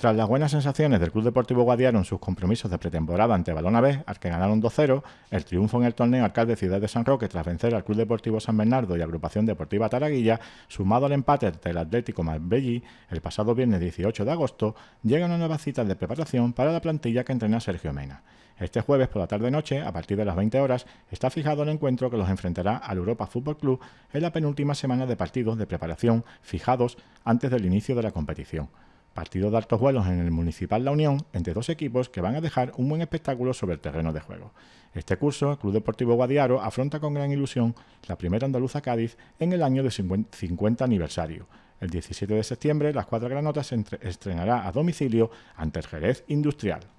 Tras las buenas sensaciones del Club Deportivo Guadiaro en sus compromisos de pretemporada ante B, al que ganaron 2-0, el triunfo en el torneo Alcalde Ciudad de San Roque tras vencer al Club Deportivo San Bernardo y Agrupación Deportiva Taraguilla, sumado al empate del Atlético Marbellí el pasado viernes 18 de agosto, llega una nueva cita de preparación para la plantilla que entrena Sergio Mena. Este jueves por la tarde-noche, a partir de las 20 horas, está fijado el encuentro que los enfrentará al Europa Fútbol Club en la penúltima semana de partidos de preparación fijados antes del inicio de la competición partido de altos vuelos en el Municipal La Unión entre dos equipos que van a dejar un buen espectáculo sobre el terreno de juego. Este curso, el Club Deportivo Guadiaro afronta con gran ilusión la primera andaluza Cádiz en el año de 50 aniversario. El 17 de septiembre, las cuatro granotas se estrenará a domicilio ante el Jerez Industrial.